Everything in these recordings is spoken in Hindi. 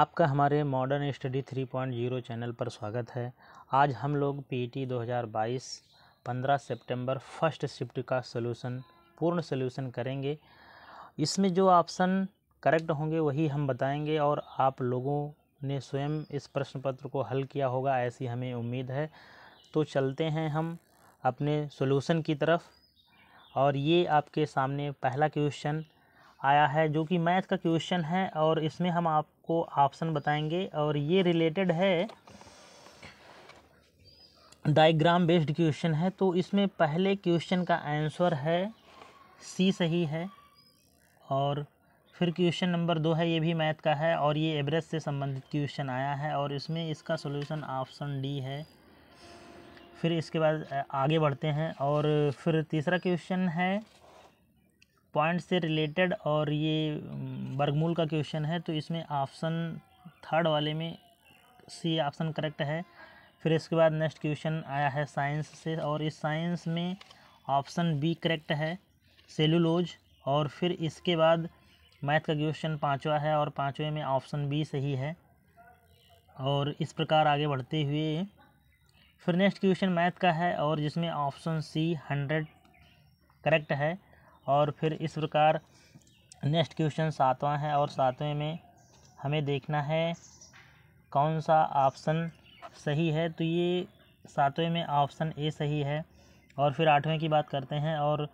आपका हमारे मॉडर्न स्टडी 3.0 चैनल पर स्वागत है आज हम लोग पीटी 2022 15 सितंबर फर्स्ट शिफ्ट का सलूशन पूर्ण सलूशन करेंगे इसमें जो ऑप्शन करेक्ट होंगे वही हम बताएंगे और आप लोगों ने स्वयं इस प्रश्न पत्र को हल किया होगा ऐसी हमें उम्मीद है तो चलते हैं हम अपने सोल्यूसन की तरफ और ये आपके सामने पहला क्वेश्चन आया है जो कि मैथ का क्वेश्चन है और इसमें हम आपको ऑप्शन बताएंगे और ये रिलेटेड है डायग्राम बेस्ड क्वेश्चन है तो इसमें पहले क्वेश्चन का आंसर है सी सही है और फिर क्वेश्चन नंबर दो है ये भी मैथ का है और ये एवरेज से संबंधित क्वेश्चन आया है और इसमें इसका सोल्यूशन ऑप्शन डी है फिर इसके बाद आगे बढ़ते हैं और फिर तीसरा क्वेश्चन है पॉइंट से रिलेटेड और ये वर्गमूल का क्वेश्चन है तो इसमें ऑप्शन थर्ड वाले में सी ऑप्शन करेक्ट है फिर इसके बाद नेक्स्ट क्वेश्चन आया है साइंस से और इस साइंस में ऑप्शन बी करेक्ट है सेलुलोज और फिर इसके बाद मैथ का क्वेश्चन पाँचवा है और पाँचवें में ऑप्शन बी सही है और इस प्रकार आगे बढ़ते हुए फिर नेक्स्ट क्वेश्चन मैथ का है और जिसमें ऑप्शन सी हंड्रेड करेक्ट है और फिर इस प्रकार नेक्स्ट क्वेश्चन सातवां है और सातवें में हमें देखना है कौन सा ऑप्शन सही है तो ये सातवें में ऑप्शन ए सही है और फिर आठवें की बात करते हैं और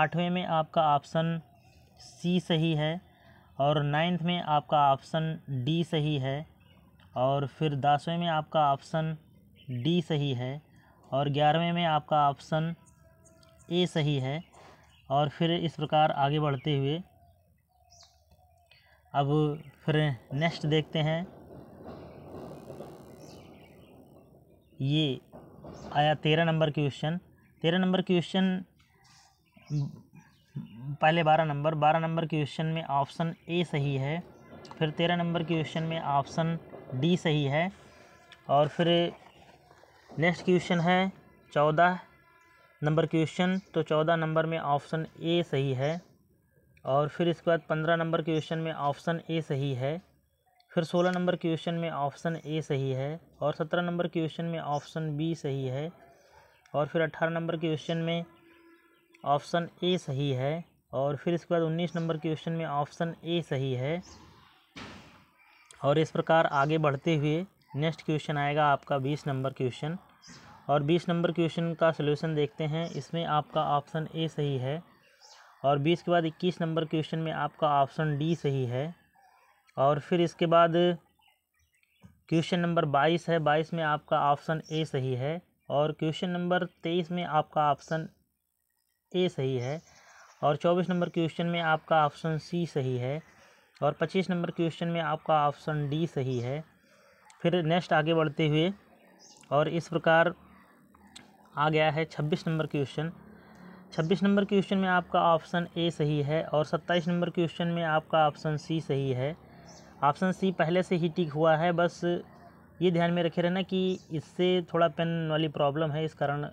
आठवें में आपका ऑप्शन सी सही है और नाइन्थ में आपका ऑप्शन डी सही है और फिर दसवें में आपका ऑप्शन डी सही है और ग्यारहवें में आपका ऑप्शन ए सही है और फिर इस प्रकार आगे बढ़ते हुए अब फिर नेक्स्ट देखते हैं ये आया तेरह नंबर क्वेश्चन तेरह नंबर क्वेश्चन पहले बारह नंबर बारह नंबर क्वेश्चन में ऑप्शन ए सही है फिर तेरह नंबर क्वेश्चन में ऑप्शन डी सही है और फिर नेक्स्ट क्वेश्चन है चौदह नंबर क्वेश्चन तो चौदह नंबर में ऑप्शन ए सही है और फिर इसके बाद पंद्रह नंबर क्वेश्चन में ऑप्शन ए सही है फिर सोलह नंबर क्वेश्चन में ऑप्शन ए सही है और सत्रह नंबर क्वेश्चन में ऑप्शन बी सही है और फिर अट्ठारह नंबर क्वेश्चन में ऑप्शन ए सही है और फिर इसके बाद उन्नीस नंबर क्वेश्चन में ऑप्शन ए सही है और इस प्रकार आगे बढ़ते हुए नेक्स्ट क्वेश्चन आएगा आपका बीस नंबर क्वेश्चन और बीस नंबर क्वेश्चन का सलूशन देखते हैं इसमें आपका ऑप्शन ए सही है और बीस के बाद इक्कीस नंबर क्वेश्चन में आपका ऑप्शन डी सही है और फिर इसके बाद क्वेश्चन नंबर बाईस है बाईस में आपका ऑप्शन ए सही है और क्वेश्चन नंबर तेईस में आपका ऑप्शन ए सही है और चौबीस नंबर क्वेश्चन में आपका ऑप्शन सी सही है और पच्चीस नंबर क्वेश्चन में आपका ऑप्शन डी सही है फिर नेक्स्ट आगे बढ़ते हुए और इस प्रकार आ गया है छब्बीस नंबर क्वेश्चन छब्बीस नंबर क्वेश्चन में आपका ऑप्शन ए सही है और सत्ताईस नंबर क्वेश्चन में आपका ऑप्शन सी सही है ऑप्शन सी पहले से ही टिक हुआ है बस ये ध्यान में रखे रहना कि इससे थोड़ा पेन वाली प्रॉब्लम है इस कारण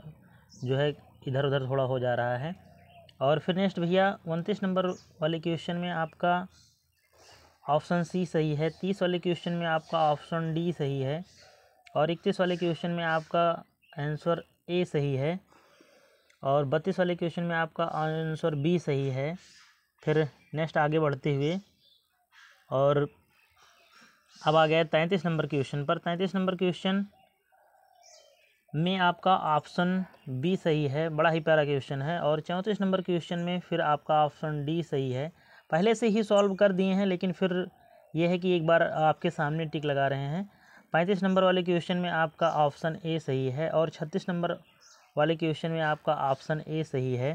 जो है इधर उधर थोड़ा हो जा रहा है और फिर नेक्स्ट भैया उनतीस नंबर वाले क्वेश्चन में आपका ऑप्शन सी सही है तीस वाले क्वेश्चन में आपका ऑप्शन डी सही है और इकतीस वाले क्वेश्चन में आपका आंसर ए सही है और बत्तीस वाले क्वेश्चन में आपका आंसर बी सही है फिर नेक्स्ट आगे बढ़ते हुए और अब आ गया तैंतीस नंबर क्वेश्चन पर तैंतीस नंबर क्वेश्चन में आपका ऑप्शन बी सही है बड़ा ही प्यारा क्वेश्चन है और चौंतीस नंबर क्वेश्चन में फिर आपका ऑप्शन डी सही है पहले से ही सॉल्व कर दिए हैं लेकिन फिर यह है कि एक बार आपके सामने टिक लगा रहे हैं पैंतीस नंबर वाले क्वेश्चन में आपका ऑप्शन ए सही है और छत्तीस नंबर वाले क्वेश्चन में आपका ऑप्शन ए सही है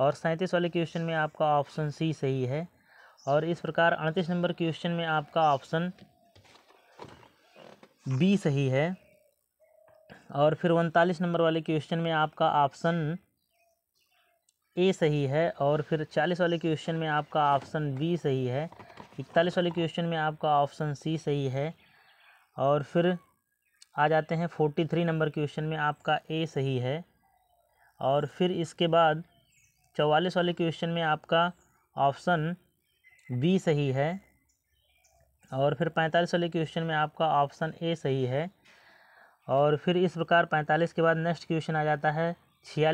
और सैंतीस वाले क्वेश्चन में आपका ऑप्शन सी सही है और इस प्रकार अड़तीस नंबर क्वेश्चन में आपका ऑप्शन बी सही है और फिर उनतालीस नंबर वाले क्वेश्चन में आपका ऑप्शन ए सही है और फिर चालीस वाले क्वेश्चन में आपका ऑप्शन बी सही है इकतालीस वाले क्वेश्चन में आपका ऑप्शन सी सही है और फिर आ जाते हैं फोर्टी थ्री नंबर क्वेश्चन में आपका ए सही है और फिर इसके बाद चौवालीस वाले क्वेश्चन में आपका ऑप्शन बी सही है और फिर पैंतालीस वाले क्वेश्चन में आपका ऑप्शन ए सही है और फिर इस प्रकार पैंतालीस के बाद नेक्स्ट क्वेश्चन आ जाता है छियालीस